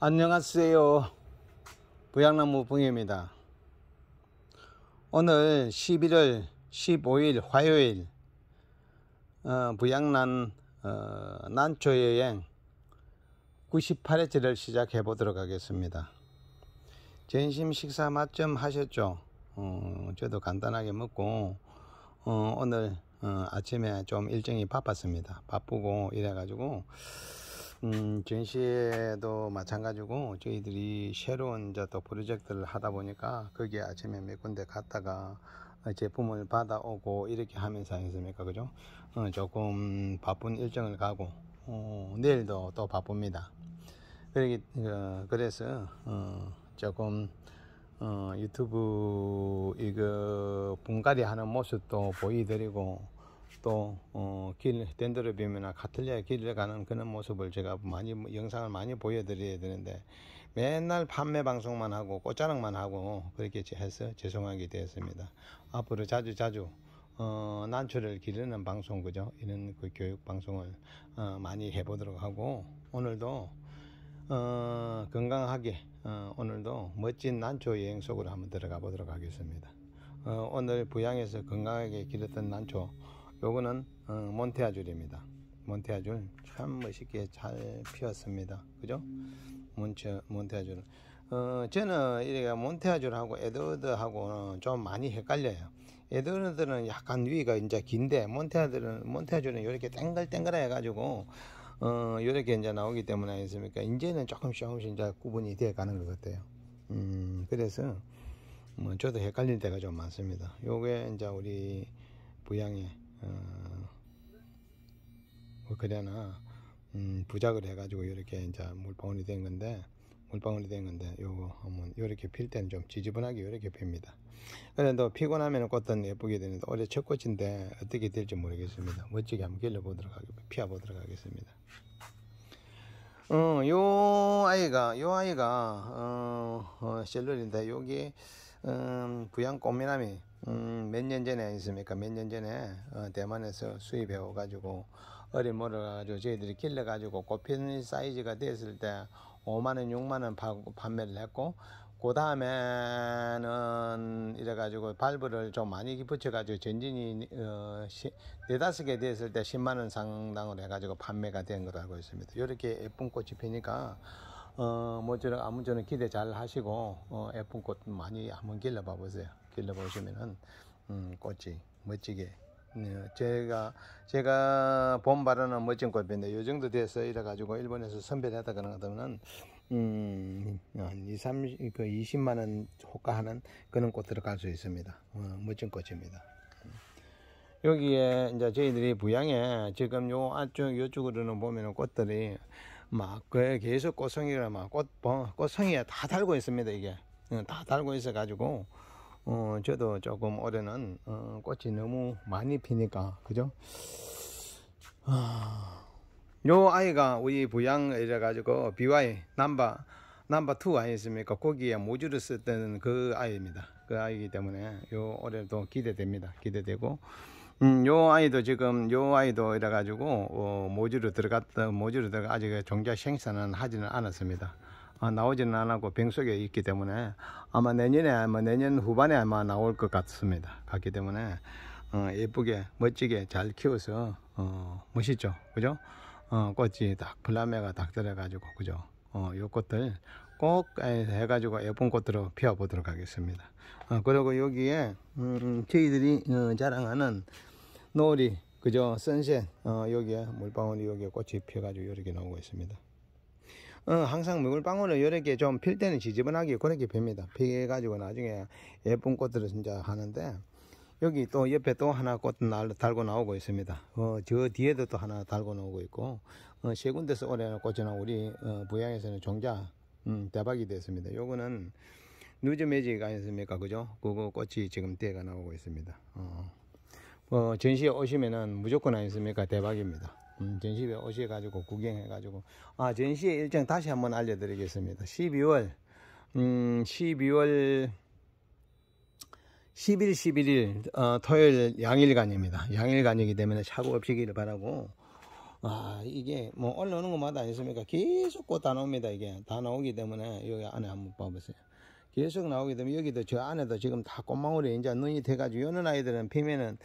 안녕하세요. 부양나무 붕입니다. 오늘 11월 15일 화요일 어, 부양난 어, 난초 여행 98회째를 시작해 보도록 하겠습니다. 전심 식사 맛점 하셨죠? 어, 저도 간단하게 먹고 어, 오늘 어, 아침에 좀 일정이 바빴습니다. 바쁘고 이래가지고 음, 전시회도 마찬가지고 저희들이 새로운 저또 프로젝트를 하다 보니까 거기 아침에 몇 군데 갔다가 아, 제품을 받아오고 이렇게 하면서 했습니까 그죠 어, 조금 바쁜 일정을 가고 어, 내일도 또 바쁩니다 그러기, 어, 그래서 어, 조금 어, 유튜브 이거 분갈이 하는 모습도 보여드리고 또 어, 길, 덴드로빔이나 카틀리아 길을 가는 그런 모습을 제가 많이 뭐 영상을 많이 보여드려야 되는데 맨날 판매 방송만 하고 꽃자랑만 하고 그렇게 해서 죄송하게 되었습니다. 앞으로 자주 자주 어, 난초를 기르는 방송 그죠? 이런 그 교육 방송을 어, 많이 해보도록 하고 오늘도 어, 건강하게 어, 오늘도 멋진 난초 여행 속으로 한번 들어가 보도록 하겠습니다. 어, 오늘 부양에서 건강하게 기르던 난초 요거는 어, 몬테아줄입니다. 몬테아줄 참 멋있게 잘 피었습니다. 그죠? 몬체, 몬테아줄. 어, 저는 이렇게 몬테아줄하고 에드워드하고 는좀 어, 많이 헷갈려요. 에드워드는 약간 위가 이제 긴데 몬테아줄은 몬테아줄은 이렇게 땡글땡글 해가지고 어, 이렇게 이제 나오기 때문에 아니습니까? 겠 이제는 조금씩 조금씩 이제 구분이 되어 가는 것 같아요. 음, 그래서 뭐 저도 헷갈릴 때가 좀 많습니다. 요게 이제 우리 부양의 어, 뭐 그래나 음, 부작을 해가지고 이렇게 이제 물방울이 된 건데 물방울이 된 건데 요거 한번 요렇게 필 때는 좀 지지분하게 요렇게 핍니다 그래도 피곤하면 꽃은 예쁘게 되는데 올해 첫 꽃인데 어떻게 될지 모르겠습니다 멋지게 한번 길러보도록 하겠습니다 피워보도록 하겠습니다 어, 요 아이가 요 아이가 어, 어 셀룰인데 여기 음, 부양 꽃미남이 음, 몇년 전에 있습니까몇 년 전에 어, 대만에서 수입해 와가지고 어린 모를 가지고 저희들이 길러가지고 꽃피는 사이즈가 됐을 때 5만 원, 6만 원 파, 판매를 했고 그 다음에는 이래가지고 발브를 좀 많이 붙여가지고 전진이 어, 네다섯 개 됐을 때 10만 원 상당으로 해가지고 판매가 된 걸로 알고 있습니다. 이렇게 예쁜 꽃이 피니까 어, 뭐저 아무쪼록 기대 잘 하시고 어, 예쁜 꽃 많이 한번 길러봐 보세요. 길러보시면은 음, 꽃이 멋지게 네, 제가 제가 봄 바라는 멋진 꽃인데 요 정도 돼서 이래 가지고 일본에서 선별했다 그런 거면은 음 2, 0그 20만 원 호가하는 그런 꽃으로 갈 수 있습니다. 어, 멋진 꽃입니다. 여기에 이제 저희들이 부양에 지금 요 안쪽 요쪽으로는 보면은 꽃들이 막 그 계속 꽃송이가 막 꽃, 꽃송이에 다 달고 있습니다 이게 다 달고 있어 가지고 어, 저도 조금 올해는 어, 꽃이 너무 많이 피니까 그죠? 아, 요 아이가 우리 부양이래 가지고 BY 남바 남바 투아니습니까 거기에 모주를 썼던 그 아이입니다. 그 아이기 이 때문에 요 올해도 기대됩니다. 기대되고 음, 요 아이도 지금 요 아이도 이래 가지고 어, 모주로 들어갔던 모주로 들어가 아직 종자 생산은 하지는 않았습니다. 아, 나오지는 않았고 병 속에 있기 때문에 아마 내년에 아마 내년 후반에 아마 나올 것 같습니다. 같기 때문에 어, 예쁘게 멋지게 잘 키워서 어, 멋있죠, 그죠? 어, 꽃이 딱 플라메가 딱 들어가지고 그죠? 어, 요 꽃들 꼭 해가지고 예쁜 꽃으로 피워보도록 하겠습니다. 어, 그리고 여기에 음, 저희들이 어, 자랑하는 노을이 그죠? 선셋 어, 여기에 물방울이 여기에 꽃이 피어가지고 이렇게 나오고 있습니다. 어, 항상 먹을 방울을 이렇게 좀필 때는 지저분하게 그렇게 빕니다. 피해가지고 나중에 예쁜 꽃들을 진짜 하는데 여기 또 옆에 또 하나 꽃 달고 나오고 있습니다. 어, 저 뒤에도 또 하나 달고 나오고 있고 어, 세 군데서 올해는 꽃이나 우리 어, 부양에서는 종자 음, 대박이 됐습니다. 요거는 누즈 매직 아니습니까? 그죠? 그거 꽃이 지금 때가 나오고 있습니다. 어, 어 전시에 오시면은 무조건 아니습니까? 대박입니다. 음, 전시회 오셔가지고 구경해가지고 아 전시회 일정 다시 한번 알려드리겠습니다. 12월 음 12월 10일 11일 어, 토요일 양일간입니다. 양일간이기 때문에 차고 없이기를 바라고 아 이게 뭐 올라오는 것마다 아니습니까? 계속 꽃 다 나옵니다. 이게 다 나오기 때문에 여기 안에 한번 봐보세요. 계속 나오게 되면 여기도 저 안에도 지금 다 꽃망울이 이제 눈이 돼가지고 여는 아이들은 피면은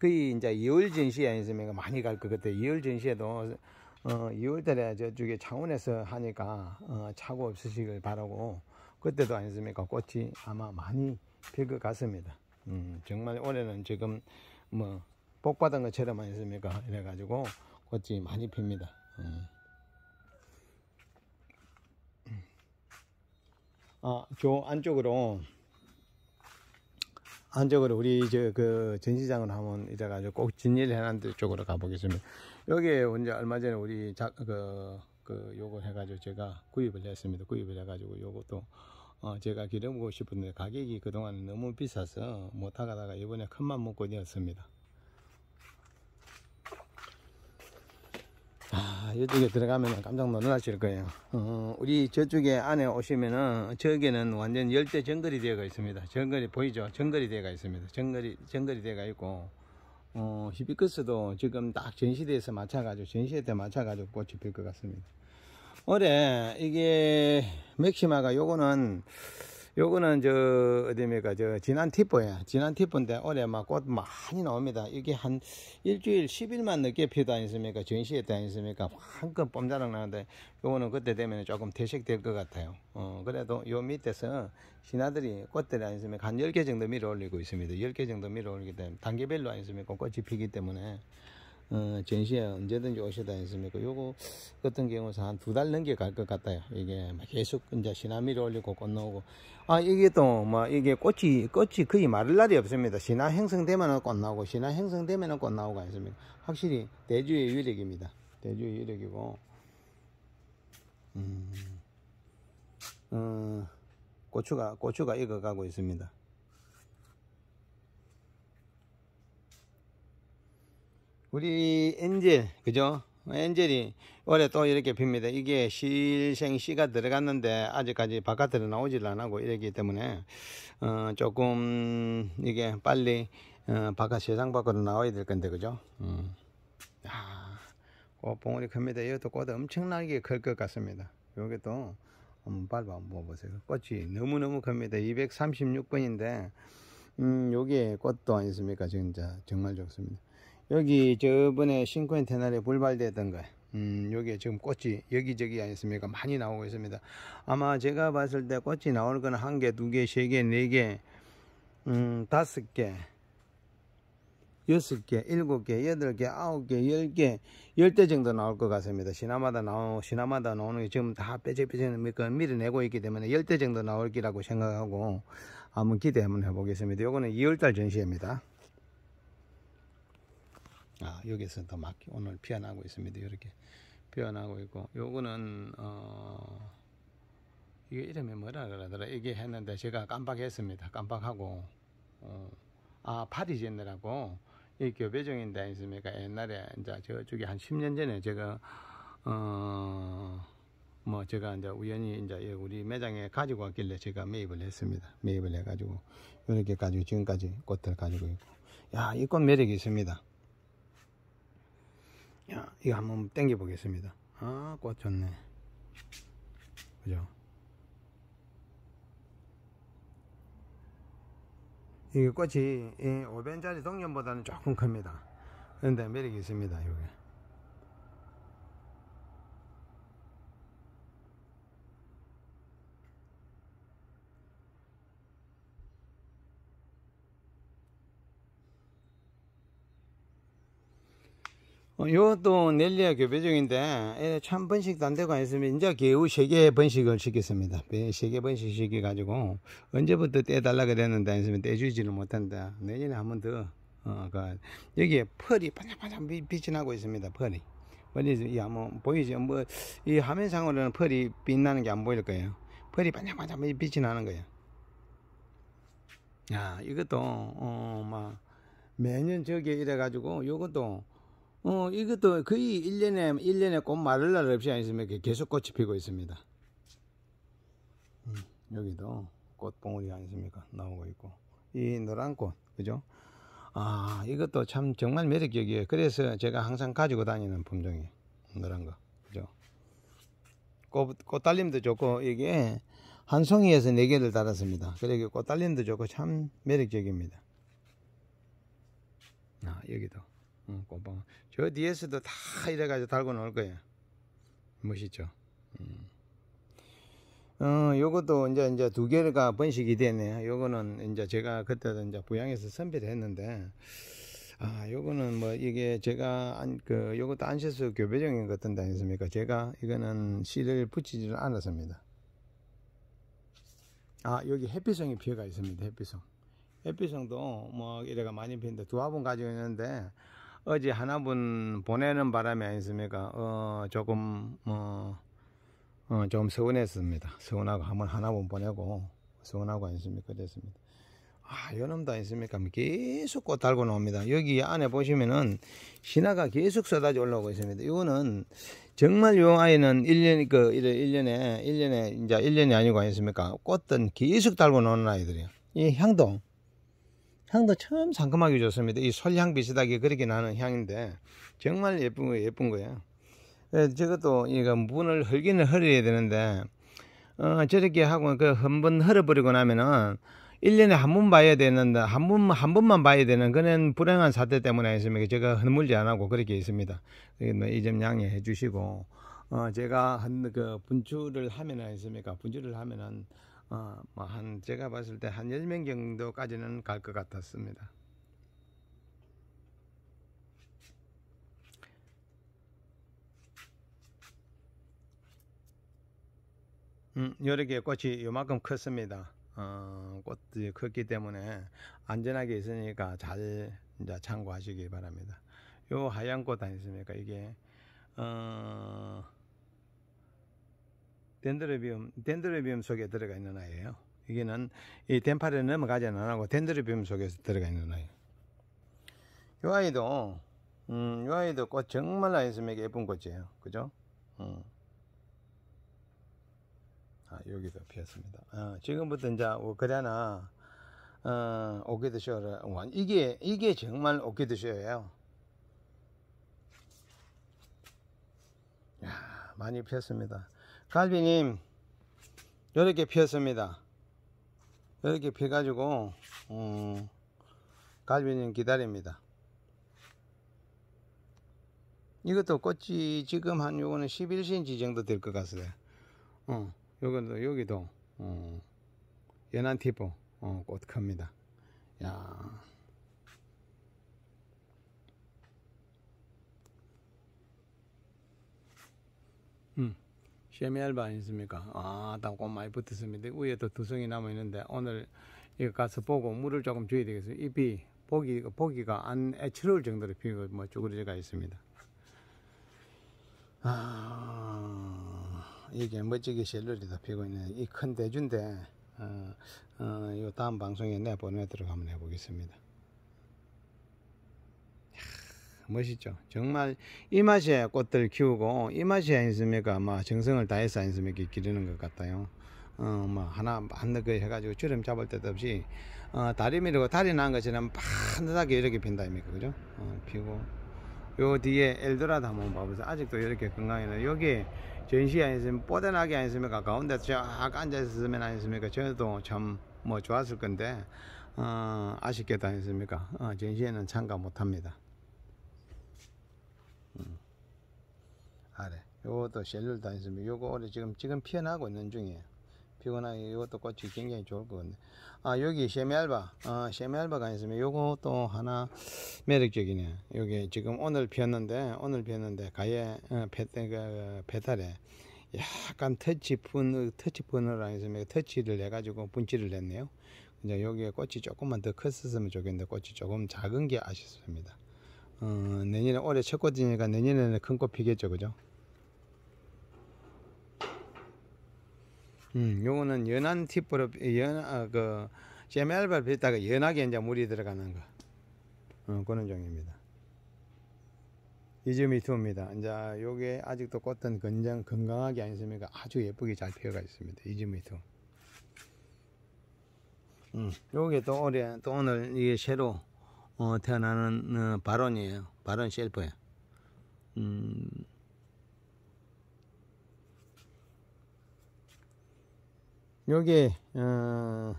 거의 이제 2월 전시 아니습니까? 많이 갈 것 같아요. 2월 전시에도 어, 2월 달에 저쪽에 창원에서 하니까 어, 차고 없으시길 바라고 그때도 아니습니까? 꽃이 아마 많이 필 것 같습니다. 음, 정말 올해는 지금 뭐복 받은 것처럼 아니습니까? 이래가지고 꽃이 많이 핍니다. 음. 어, 교 안쪽으로 안쪽으로 우리 저그 전시장을 한번 이래 가지고 꼭 진일 해난데 쪽으로 가보겠습니다. 여기에 제 얼마 전에 우리 자그 그, 그 요거 해가지고 제가 구입을 했습니다. 구입을 해가지고 요것도 어 제가 기름고 싶은데 가격이 그동안 너무 비싸서 못 하다가 이번에 큰맘 먹고 되었습니다. 이쪽에 들어가면 깜짝 놀라실 거예요 어, 우리 저쪽에 안에 오시면은 저기는 완전 열대 정거리 대가 있습니다 정거리 보이죠 정거리 대가 있습니다 정거리 정거리 대가 있고 어, 히비크스도 지금 딱 전시대에서 맞춰가지고 전시회 때 맞춰가지고 꽃이 필 것 같습니다 올해 이게 맥시마가 요거는 요거는 저 어디입니까 저 진안 티포예 진안 티포인데 올해 막 꽃 많이 나옵니다 이게 한 일주일 10일만 늦게 피다 아니습니까 전시에다했습니까 한껏 뽐자락 나는데 요거는 그때 되면 조금 퇴색될 것 같아요 어 그래도 요 밑에서 신하들이 꽃들이 아니습니까 한 10개 정도 밀어 올리고 있습니다 10개 정도 밀어 올리기 때문에 단계별로 아니습니까 꽃이 피기 때문에 어, 전시에 언제든지 오시다 했습니까? 요거 같은 경우 한두 달 넘게 갈 것 같아요. 이게 계속 이제 시나미를 올리고 꽃 나오고 아 이게 또 뭐 이게 꽃이 꽃이 거의 마를 날이 없습니다. 시나 형성되면 은꽃 나오고 시나 형성되면 은꽃 나오고 있습니다 확실히 대주의 유력입니다. 대주의 유력이고 음, 어, 고추가 고추가 익어가고 있습니다. 우리 엔젤 그죠 엔젤이 올해 또 이렇게 빕니다 이게 실생 씨가 들어갔는데 아직까지 바깥으로 나오질 않하고 이러기 때문에 어, 조금 이게 빨리 어, 바깥 세상 밖으로 나와야 될 건데 그죠 음. 꽃봉오리 그 큽니다 이것도 꽃 엄청나게 클 것 같습니다 요게 또 한번 밟아 한번 보세요 꽃이 너무너무 큽니다 236번인데 음, 여기에 꽃도 아니습니까? 진짜 정말 좋습니다. 여기 저번에 싱크인 테날에 불발되던 거 음, 여기에 지금 꽃이 여기저기 아니습니까? 많이 나오고 있습니다. 아마 제가 봤을 때 꽃이 나올거는한 개, 두 개, 세 개, 네 개, 음, 다섯 개, 여섯 개, 일곱 개, 여덟 개, 아홉 개, 열 개, 열 대 정도 나올 것 같습니다. 시나마다 나오, 신화마다 나오는 게 지금 다 빼적빼적 밀어내고 그 있기 때문에 열 대 정도 나올 기라고 생각하고 한번 기대 한번 해보겠습니다. 요거는 2월달 전시입니다. 회 아, 여기서 더 막, 오늘 피어나고 있습니다. 이렇게 피어나고 있고, 요거는, 어, 이게 이름이 뭐라 그러더라. 이게 했는데 제가 깜빡했습니다. 깜빡하고, 어, 아, 파리 짓느라고, 이 교배정인 데 있습니까? 옛날에, 이제 저쪽에 한 10년 전에 제가, 어, 뭐 제가 이제 우연히 이제 예, 우리 매장에 가지고 왔길래 제가 매입을 했습니다. 매입을 해가지고 이렇게 가지고 지금까지 꽃을 가지고 있고, 야 이 꽃 매력이 있습니다. 야, 이거 한번 당겨 보겠습니다 아 꽂혔네 그죠 이게 꽃이 이5벤짜리 동전보다는 조금 큽니다 그런데 매력이 있습니다 이게 이것도 넬리아 교배종인데 예, 참 번식도 안 되고 안 했으면 이제 겨우 3개 번식을 시켰습니다. 3개 예, 번식 시켜가지고 언제부터 떼달라 그랬는데 안 했으면 떼주지를 못한다. 내년에 한번 더. 어, 그 여기에 펄이 반짝반짝 빛이 나고 있습니다. 펄이. 펄이 이 한번 보이죠? 뭐 이 화면상으로는 펄이 빛나는 게 안 보일 거예요. 펄이 반짝반짝 빛이 나는 거예요. 야, 이것도 어 막 매년 저게 이래 가지고 요것도 어, 이것도 거의 1년에, 1년에 꽃 마를 날 없이 아니지만 계속 꽃이 피고 있습니다. 음, 여기도 꽃봉우리 아니십니까 나오고 있고. 이 노란 꽃, 그죠? 아, 이것도 참 정말 매력적이에요. 그래서 제가 항상 가지고 다니는 품종이 노란 거. 그죠? 꽃, 꽃달림도 좋고, 이게 한 송이에서 네 개를 달았습니다. 그래서 그러니까 꽃달림도 좋고, 참 매력적입니다. 아, 여기도. 응, 꼼빵. 저 뒤에서도 다 이래가지고 달고 놓을 거예요. 멋있죠? 음. 어, 요것도 이제 이제 두 개가 번식이 되네. 요거는 이제 제가 그때도 이제 부양해서 선비를 했는데, 아, 요거는 뭐 이게 제가 안, 그, 요것도 안시수 교배정인 것 같은데 아니습니까? 제가 이거는 씨를 붙이지는 않았습니다. 아, 여기 햇빛성이 피어가 있습니다. 햇빛성햇빛성도뭐 이래가 많이 피는데 두 화분 가지고 있는데, 어제 하나분 보내는 바람이 아니습니까? 어, 조금, 어, 어, 좀 서운했습니다. 서운하고 한번 하나분 보내고, 서운하고 아니습니까? 그랬습니다. 아, 요놈도 아니습니까? 뭐 계속 꽃 달고 나옵니다. 여기 안에 보시면은 신화가 계속 쏟아져 올라오고 있습니다. 이거는 정말 요 아이는 1년, 그, 1년에, 1년에, 이제 1년이 아니고 아니습니까? 꽃은 계속 달고 노는 아이들이에요. 이 향도 향도 참 상큼하게 좋습니다. 이 솔향 비슷하게 그렇게 나는 향인데 정말 예쁜 거 예쁜 거예요. 예, 저것도 이거 문을 흙기는 헐어야 되는데 어, 저렇게 하고 그 한번 헐어버리고 나면은 1년에 한 번 봐야 되는데 한 번 한 번만 봐야 되는 그런 불행한 사태 때문에 했습니다. 제가 흐물지 않 하고 그렇게 있습니다. 이 점 양해해 주시고 어, 제가 한 그 분출을 하면은 했습니까? 분출을 하면은 어, 뭐한 제가 봤을 때 한 10명 정도까지는 갈 것 같았습니다. 음, 요렇게 꽃이 요만큼 컸습니다. 어, 꽃이 컸기 때문에 안전하게 있으니까 잘 이제 참고하시기 바랍니다. 요 하얀 꽃 아니십니까? 이게, 어, 덴드로비움, 덴드로비움 속에 들어가 있는 아이예요. 여기는 이덴파에 넘어가지는 않고 덴드로비움 속에 들어가 있는 아이. 이 아이도, 음, 이 아이도 꽃 정말 아이스맥이 예쁜 꽃이에요. 그죠? 음. 아, 여기도 피었습니다. 아, 지금부터 이제 그래나 어, 오게드 쇼를 이게 이게 정말 오게드 쇼예요. 야, 많이 피었습니다. 갈비님 이렇게 피었습니다 이렇게 피가지고 어, 갈비님 기다립니다 이것도 꽃이 지금 한 요거는 11cm 정도 될 것 같아요 어, 요건도 여기도 어, 연한 티포 어, 꽃 큽니다 야. 음. 쉐미알바 있습니까 아, 담고 많이 붙었습니다. 위에 또 두성이 남아 있는데 오늘 이거 가서 보고 물을 조금 줘야 되겠어요. 잎이 보기 보기가 안 애처로울 정도로 피고 뭐 쭈그러져가 있습니다. 아, 이게 멋지게 셀러리 다 피고 있는 이 큰 대주인데 어, 어, 이 다음 방송에 내보내도록 한번 해보겠습니다. 멋있죠. 정말 이 맛에 꽃들 키우고 이 맛이 아니습니까? 막 뭐 정성을 다해서 아니습니까? 기르는 것 같아요. 어, 뭐 하나 한그 해가지고 주름 잡을 데도 없이 어, 다리밀고 다리 난 것처럼 반듯하게 이렇게 핀다 입니까 그죠? 어, 피고 요 뒤에 엘드라도 한번 봐보세요. 아직도 이렇게 건강해요. 여기 전시 아니었으면 뽀대나게 아니었습니까? 가운데 쫙앉아있으면 아니었습니까? 저도 참 뭐 좋았을 건데 어, 아쉽게 도 다녔습니까? 어, 전시에는 참가 못합니다. 아래 요것도 셀룰 다니스미 요거 올해 지금 지금 피어나고 있는 중이에요 피곤하게 이것도 꽃이 굉장히 좋을 것 같네 아 여기 셰미알바 아 어, 셰미알바가 있으면 요것도 하나 매력적이네 요 여기 지금 오늘 피었는데 오늘 피었는데 가에 어, 배, 그, 배탈에 그, 약간 터치 분 터치 분로랑 해서 그 터치를 해가지고 분칠을 했네요 이제 여기에 꽃이 조금만 더 컸었으면 좋겠는데 꽃이 조금 작은 게 아쉽습니다 어, 내년에 올해 첫 꽃이니까 내년에는 큰 꽃 피겠죠 그죠 음, 요거는 연한 팁으로 연, 아, 그, CML발 빗다가 연하게 이제 물이 들어가는 거. 응, 어, 그런 종입니다. 이즈미투입니다. 이제 요게 아직도 꽃은 건장, 건강하게 안있습니까 아주 예쁘게 잘 피어가 있습니다. 이즈미투. 음, 요게 또 올해, 또 오늘 이게 새로, 어, 태어나는, 어, 바론이에요. 바론 셀프예요. 음, 여기 어,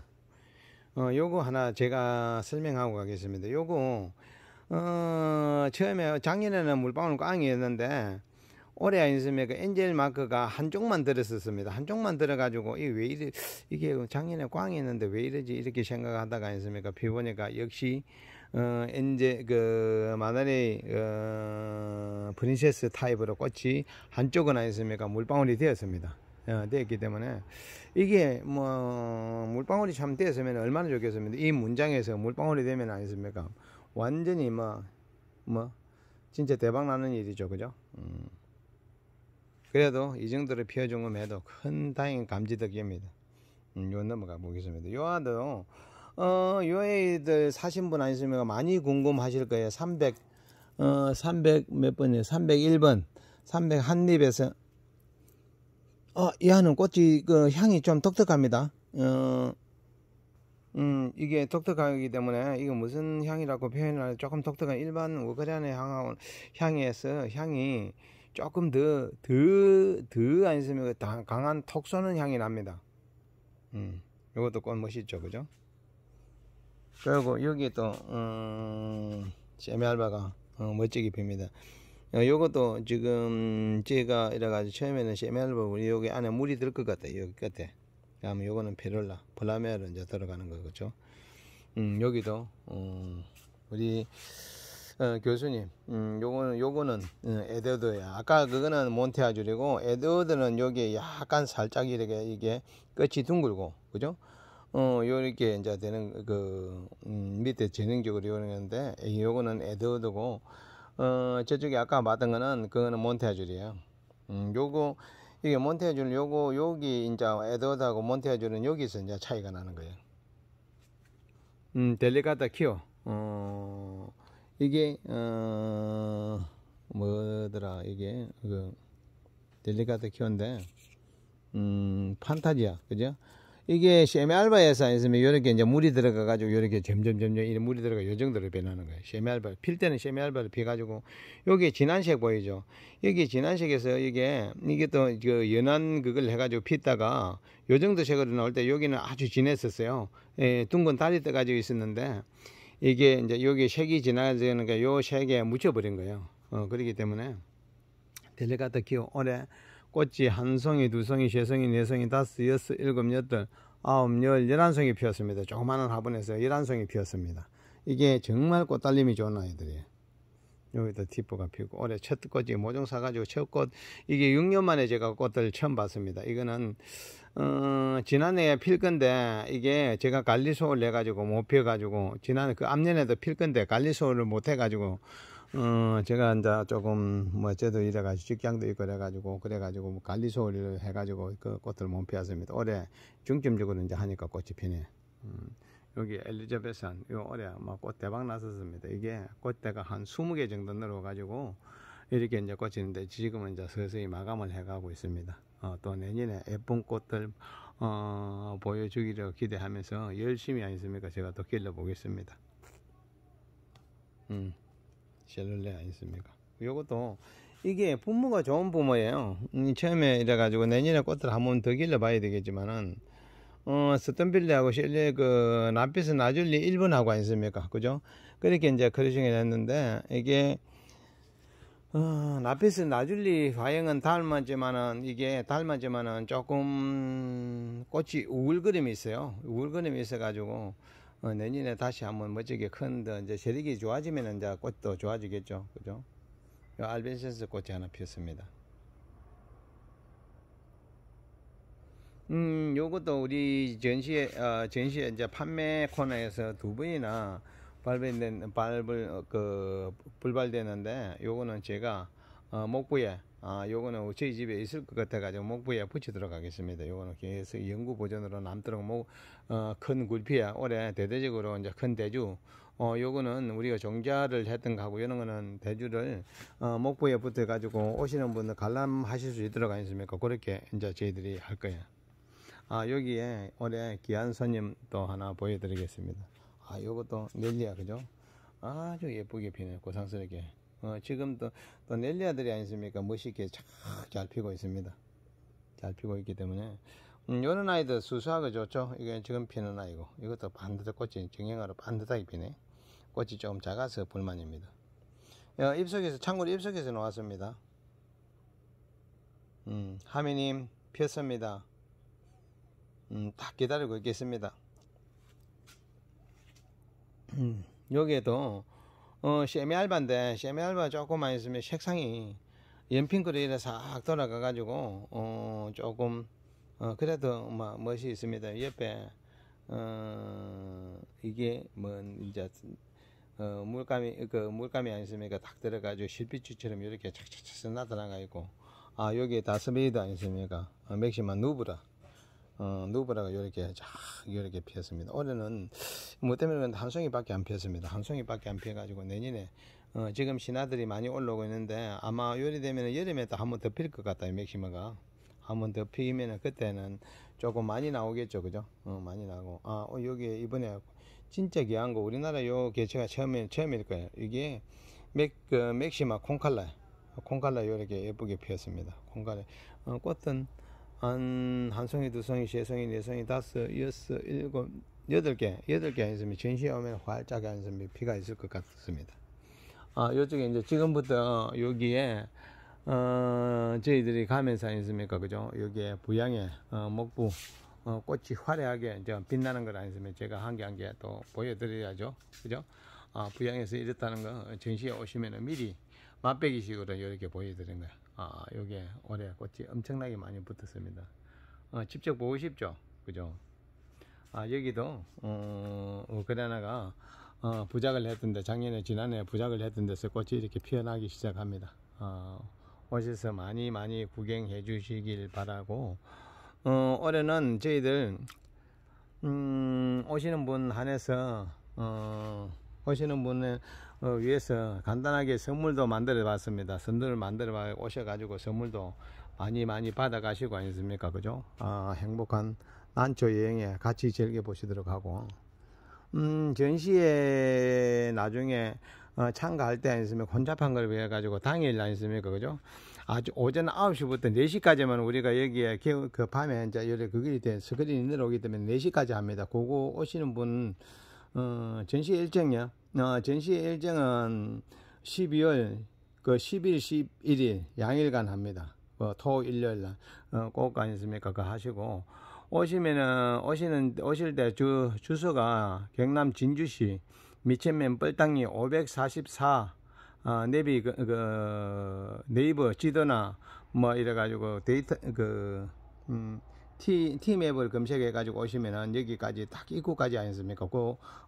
어, 요거 하나 제가 설명하고 가겠습니다. 요거 어, 처음에 작년에는 물방울 꽝이었는데 올해 아니었으면 그 엔젤 마크가 한쪽만 들었었습니다. 한쪽만 들어가지고 이 왜 이래 이게 작년에 꽝이었는데 왜 이러지 이렇게 생각하다가 아니었습니까? 비보니까 역시 어, 엔젤 그 마늘의 어, 프린세스 타입으로 꽃이 한쪽은 아니었습니까? 물방울이 되었습니다. 되었기 어, 때문에 이게 뭐 물방울이 참 됐으면 얼마나 좋겠습니까? 이 문장에서 물방울이 되면 아니습니까 완전히 뭐뭐 뭐 진짜 대박 나는 일이죠, 그죠? 음. 그래도 이정도를피워준 것에도 큰 다행 감지덕입니다. 음, 요 넘어가 보겠습니다. 요아들 어, 요 애들 사신 분아니니까 많이 궁금하실 거예요. 300, 어, 300 몇 번이에요? 301번, 301입에서 어, 이 하는 꽃이 그 향이 좀 독특합니다. 어, 음, 이게 독특하기 때문에 이거 무슨 향이라고 표현할 조금 독특한 일반 워크리안의 향하고 향에서 이 향이 조금 더 더더 안쓰면 그 강한 톡 쏘는 향이 납니다. 음, 이것도 꽃 멋있죠, 그죠? 그리고 여기 또 음, 세미알바가 어, 멋지게 핍니다. 어, 요것도 지금 제가 이래가지고 처음에는 CML 부분 여기 안에 물이 들 것 같아요 여기 끝에 그다음 요거는 페롤라 플라메로 이제 들어가는 거죠 음 여기도 음, 우리 어, 교수님 음, 요거는 요거는 음, 어, 에드워드야 아까 그거는 몬테아줄이고 에드워드는 여기 에 약간 살짝 이렇게 이게 끝이 둥글고 그죠 어, 요렇게 이제 되는 그 음, 밑에 재능적으로 요러는데 요거는 에드워드고 어, 저쪽에 아까 봤던 거는 그거는 몬테아줄이에요. 음, 요거 이게 몬테아줄 요거 여기 이제 에드워드하고 몬테아줄은 여기서 이제 차이가 나는 거예요. 음, 델리가다 키오. 어, 이게 어, 뭐더라 이게 그 델리가다 키오인데 음, 판타지야. 그죠? 이게 쉐미알바 예산 있으면 뭐 요렇게 이제 물이 들어가가지고 요렇게 점점 점점 이런 물이 들어가 요 정도로 변하는 거예요. 쉐미알바 필 때는 쉐미알바를 피가지고 여기 진한색 보이죠. 여기 진한색에서 이게 이게 또 그 연한 그걸 해가지고 피다가 요 정도 색으로 나올 때 여기는 아주 진했었어요. 예, 둥근 다리 떠가지고 있었는데 이게 이제 여기 색이 지나가니까 요 색에 묻혀버린 거예요. 어, 그렇기 때문에 데레가타 기후 올해 꽃이 한 송이, 두 송이, 세 송이, 네 송이, 다섯, 여섯, 일곱, 여덟, 아홉, 열, 열한 송이 피었습니다. 조그마한 화분에서 열한 송이 피었습니다. 이게 정말 꽃달림이 좋은 아이들이에요. 여기다 티포가 피고 올해 첫 꽃이 모종 사가지고 첫 꽃 이게 6년 만에 제가 꽃을 처음 봤습니다. 이거는 어, 지난해에 필 건데 이게 제가 관리소를 내 가지고 못피어 가지고 지난해 그 앞년에도 필 건데 관리소를 못 해 가지고 어, 제가 이제 조금, 뭐, 저도 이래가지고 직장도 있고 그래가지고, 그래가지고 뭐 관리소 일을 해가지고 그 꽃을 못 피웠습니다. 올해 중점적으로 이제 하니까 꽃이 피네. 음, 여기 엘리자베산, 요 올해 막 꽃 대박 났었습니다. 이게 꽃대가 한 20개 정도 늘어가지고, 이렇게 이제 꽃이는데 지금은 이제 서서히 마감을 해가고 있습니다. 어, 또 내년에 예쁜 꽃들, 어, 보여주기를 기대하면서 열심히 하겠습니까 제가 또 길러보겠습니다. 음. 셸룰레 아니습니까? 요것도 이게 부모가 좋은 부모예요. 음, 처음에 이래가지고 내년에 꽃을 한번더 길러봐야 되겠지만은 어, 스톤빌리하고 실리 그나피스 나줄리 1본하고 아니습니까? 그죠? 그렇게 이제 크루싱을 했는데 이게 어, 라피스 나줄리 화형은 닮았지만은 이게 닮았지만은 조금 꽃이 우글그림이 있어요. 우글그림이 있어가지고 어, 내년에 다시 한번 멋지게 큰데 이제 세력이 좋아지면 이제 꽃도 좋아지겠죠. 그죠? 알벤센스 꽃이 하나 피었습니다. 음, 요것도 우리 전시에, 어, 전시에 이제 판매 코너에서 두 번이나 발견된, 발불, 어, 그, 불발되는데, 요거는 제가, 어, 목부에, 아, 요거는 저희 집에 있을 것 같아가지고 목부에 붙이도록 하겠습니다. 요거는 계속 연구 보존으로 남도록 목, 어, 큰 굴피야. 올해 대대적으로 이제 큰 대주. 어, 요거는 우리가 종자를 했던 거하고 이런 거는 대주를, 어, 목부에 붙여가지고 오시는 분들 관람하실 수 있도록 하겠습니까? 그렇게 이제 저희들이 할거야 아, 여기에 올해 귀한 손님 또 하나 보여드리겠습니다. 아, 요것도 넬리야, 그죠? 아주 예쁘게 피네, 고상스럽게. 어, 지금도 또 넬리아들이 아니십니까? 멋있게 착잘 피고 있습니다. 잘 피고 있기 때문에. 음, 요런 아이들 수수하고 좋죠? 이게 지금 피는 아이고. 이것도 반듯한 꽃이, 정형화로 반듯하게 피네. 꽃이 조금 작아서 불만입니다. 야, 어, 입속에서, 창고로 입속에서 놓았습니다. 음, 하미님, 피었습니다. 음, 다 기다리고 있겠습니다. 음, 여기에도 어, 쉐미 알바인데, 쉐미 알바 조금만 있으면 색상이 연핑 그레이로 싹 돌아가가지고, 어, 조금, 어, 그래도, 막, 뭐 멋이 있습니다. 옆에, 어, 이게, 뭐, 이제, 어, 물감이, 그, 물감이 아니습니까딱 들어가지고 실빛주처럼 이렇게 착착착 나타나가 있고, 아, 여기에 다스베이드 아니었습니까? 아, 어, 맥시마 누브라. 어, 누브라가 요렇게쫙요렇게 피었습니다. 올해는 뭐 때문에 한 송이밖에 안 피었습니다. 한 송이밖에 안피해가지고 내년에 어, 지금 신화들이 많이 올라오고 있는데 아마 요리 되면 여름에 또 한 번 더 필 것 같아요. 맥시마가. 한 번 더 피면 그때는 조금 많이 나오겠죠. 그죠? 어, 많이 나고. 아, 어, 여기 이번에 진짜 귀한 거 우리나라 요 개체가 처음에, 처음일 거예요. 이게 맥, 그 맥시마 콩칼라. 콩칼라 요렇게 예쁘게 피었습니다. 콩칼라. 어, 꽃은 한, 한 송이, 두 송이, 세 송이, 네 송이, 다섯, 여섯, 일곱, 여덟 개, 여덟 개 있으면 뭐 전시에 오면 활짝 한으면 뭐 피가 있을 것 같습니다. 아, 요쪽에 이제 지금부터 어, 여기에, 어, 저희들이 가면서 아니습니까? 그죠? 여기에 부양의 어, 목부, 어, 꽃이 화려하게 이제 빛나는 걸아니습니 뭐 제가 한 개 한 개 또 보여드려야죠. 그죠? 아, 부양에서 이랬다는거 전시에 오시면 미리 맛배기식으로 이렇게 보여드린 거예요. 아, 요게 올해 꽃이 엄청나게 많이 붙었습니다. 어, 직접 보고 싶죠? 그죠? 아, 여기도, 어, 우크나가 어, 어, 부작을 했던데, 작년에, 지난해 부작을 했던 데서 꽃이 이렇게 피어나기 시작합니다. 어, 오셔서 많이 많이 구경해 주시길 바라고, 어, 올해는 저희들, 음, 오시는 분 한해서, 어, 오시는 분을 어, 위해서 간단하게 선물도 만들어 봤습니다. 선물을 만들어 봐 오셔가지고 선물도 많이 많이 받아 가시고 아니습니까? 그죠? 아, 행복한 난초 여행에 같이 즐겨 보시도록 하고 음, 전시에 나중에 어, 참가할 때 아니었습니까? 혼잡한 걸 위해 가지고 당일 아니었습니까? 그죠? 아주 오전 9시부터 4시까지만 우리가 여기에 그 밤에 이제 열에 그게 스크린이 내려오기 때문에 4시까지 합니다. 그거 오시는 분 어, 전시 일정이요. 어, 전시 일정은 12월 그 10일, 11일 양일간 합니다. 어, 토, 일요일 날. 어, 꼭가 아니습니까? 그거 하시고. 오시면은, 오시는, 오실 때 주, 주소가 경남 진주시 미천면 뻘땅이 544 어, 네비 그, 그 네이버 지도나 뭐 이래가지고 데이터 그 음, 티맵을 검색해가지고 오시면은 여기까지 딱 입구까지 아니습니까? 었 그,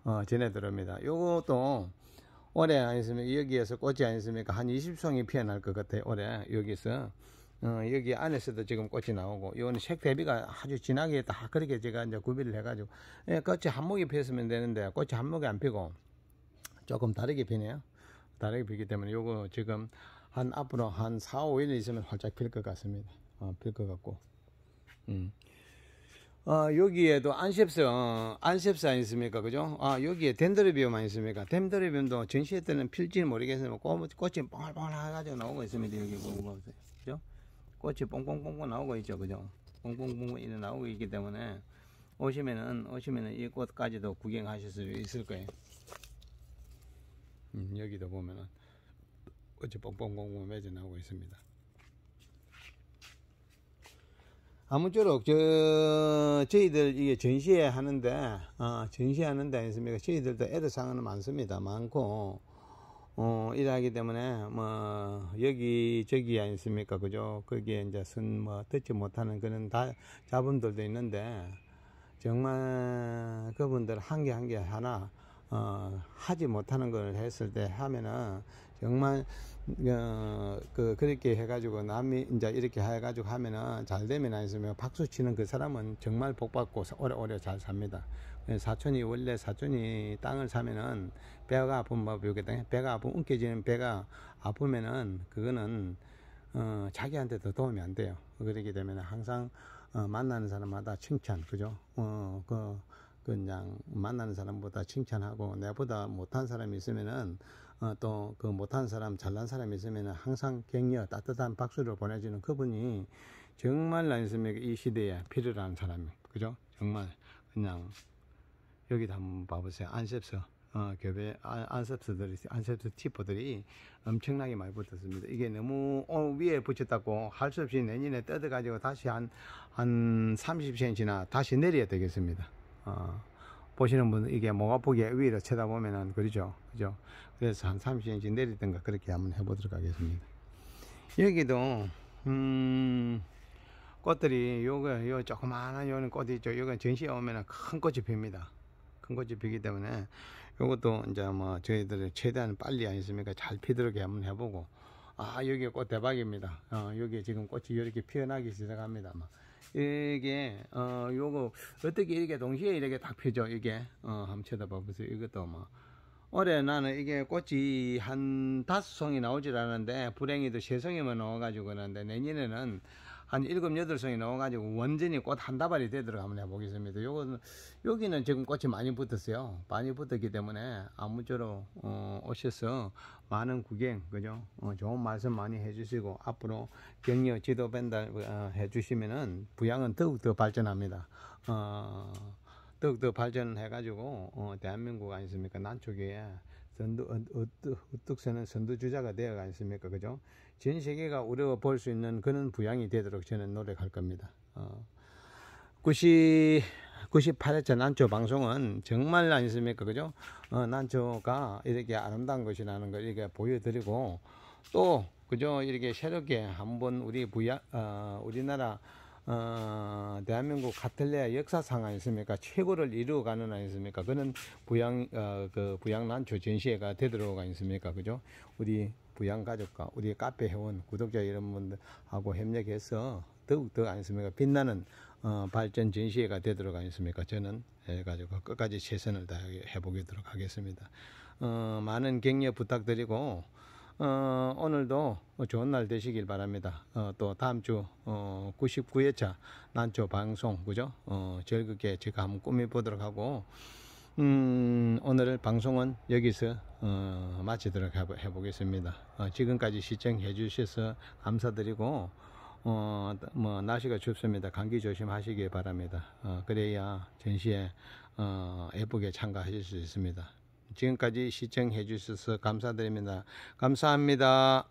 어, 전해 드립니다. 요것도 올해 아니습니까? 여기에서 꽃이 아니습니까? 었한 20송이 피어날 것 같아요. 올해 여기서. 어, 여기 안에서도 지금 꽃이 나오고, 요거는 색 대비가 아주 진하게 딱 그렇게 제가 이제 구비를 해가지고, 예, 꽃이 한 목이 피었으면 되는데, 꽃이 한 목이 안 피고, 조금 다르게 피네요. 다르게 피기 때문에 요거 지금 한 앞으로 한 4, 5일 있으면 활짝 필 것 같습니다. 어, 필것 같고. 음. 어, 여기에도 안셉성, 안셉산 있습니까? 그죠? 아, 여기에 덴드리비움만있습니까덴드리비움도 전시회 때는 필지는 모르겠으면 뭐 꽃, 꽃이 뻥글뽕글 해가지고 나오고 있습니다. 여기 보고 보세요. 그죠? 꽃이 뽕뽕뽕뽕 나오고 있죠. 그죠? 뽕뽕뽕뽕 이렇게 나오고 있기 때문에 오시면은, 오시면은 이 꽃까지도 구경하실 수 있을 거예요. 음, 여기도 보면은 꽃이 뽕뽕뽕뽕 맺어 나오고 있습니다. 아무쪼록 저 저희들 이게 전시회 하는데 어, 전시회 하는데 아니습니까? 저희들도 애들 상은 황 많습니다. 많고 어, 일하기 때문에 뭐 여기 저기 아니습니까? 그죠? 거기에 이제 쓴뭐 듣지 못하는 그런 다 자본들도 있는데 정말 그분들 한 개 한 개 하나 어, 하지 못하는 걸 했을 때 하면은 정말 어, 그 그렇게 해가지고 남이 이제 이렇게 해가지고 하면은 잘 되면 안 있으면 박수 치는 그 사람은 정말 복 받고 오래오래 잘 삽니다. 예, 사촌이 원래 사촌이 땅을 사면은 배가 아픈 법이겠다. 배가 아픈 움켜지는 배가 아프면은 그거는 어, 자기한테도 도움이 안 돼요. 그렇게 되면 항상 어, 만나는 사람마다 칭찬, 그죠? 어, 그 그냥 만나는 사람보다 칭찬하고 내보다 못한 사람이 있으면은 어, 또그 못한 사람, 잘난 사람이 있으면 항상 격려, 따뜻한 박수를 보내주는 그분이 정말 난스맥 이 시대에 필요로 하는 사람이, 그죠? 정말 그냥 여기다 한번 봐보세요. 안셉서 어, 교배 아, 안셉스들이 안셉스 티포들이 엄청나게 많이 붙었습니다. 이게 너무 어, 위에 붙였다고 할 수 없이 내년에 뜯어 가지고 다시 한한 한 30cm나 다시 내려야 되겠습니다. 어, 보시는 분 이게 뭐가 보기에 위로 쳐다보면은 그러죠, 그죠? 그래서 한 30cm 내리든가 그렇게 한번 해보도록 하겠습니다 여기도 음 꽃들이 요거 요 조그마한 요는 꽃이 있죠 요건 전시에 오면 큰 꽃이 핍니다 큰 꽃이 피기 때문에 요것도 이제 뭐 저희들이 최대한 빨리 아니습니까 잘 피도록 한번 해보고 아 여기 꽃 대박입니다 어, 여기 지금 꽃이 이렇게 피어나기 시작합니다 이게 어 요거 어떻게 이렇게 동시에 이렇게 딱 피죠 이게 어 한번 쳐다봐 보세요 이것도 뭐 올해 나는 이게 꽃이 한 다섯 송이 나오질 않는데 불행히도 세 송이만 나와가지고 그러는데 내년에는 한 일곱 여덟 송이 나와가지고 완전히 꽃 한 다발이 되도록 한번 해보겠습니다. 요거는 여기는 지금 꽃이 많이 붙었어요. 많이 붙었기 때문에 아무쪼록 어, 오셔서 많은 구경 그죠? 어, 좋은 말씀 많이 해주시고 앞으로 격려 지도 밴달 어, 해주시면은 부양은 더욱 더 발전합니다. 어, 더욱더 발전해 가지고 어, 대한민국 아니습니까 남쪽에 선두 어뚝 어뚝 서는 선두주자가 되어 가있습니까 그죠 전 세계가 우려 볼 수 있는 그런 부양이 되도록 저는 노력할 겁니다 어, 90 98회차 난초 방송은 정말 아니습니까 그죠 어, 난초가 이렇게 아름다운 것이라는 걸 이렇게 보여드리고 또 그죠 이렇게 새롭게 한번 우리 부양 어, 우리나라 어, 대한민국 가톨레아 역사상 아니습니까? 최고를 이루어가는 아니습니까? 그는 부양, 어, 그 부양난초 전시회가 되도록 아니습니까? 그죠? 우리 부양 가족과 우리 카페 회원, 구독자 이런 분들하고 협력해서 더욱더 아니습니까? 빛나는 어, 발전 전시회가 되도록 아니습니까? 저는 해가지고 예, 끝까지 최선을 다해 보겠도록 하겠습니다. 어, 많은 격려 부탁드리고, 어, 오늘도 좋은 날 되시길 바랍니다. 어, 또 다음 주 어, 99회차 난초 방송 그죠? 어, 즐겁게 제가 한번 꾸며 보도록 하고 음, 오늘 방송은 여기서 어, 마치도록 해보겠습니다. 어, 지금까지 시청해 주셔서 감사드리고 어, 뭐 날씨가 춥습니다. 감기 조심하시기 바랍니다. 어, 그래야 전시에 어, 예쁘게 참가하실 수 있습니다. 지금까지 시청해 주셔서 감사드립니다. 감사합니다.